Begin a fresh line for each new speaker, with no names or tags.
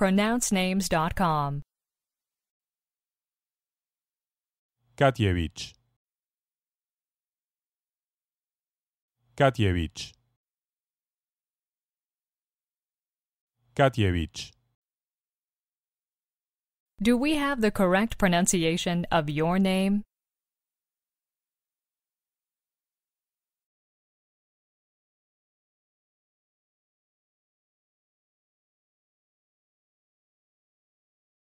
pronouncenames.com.
Katyevich. Katyevich. Katyevich.
Do we have the correct pronunciation of your name?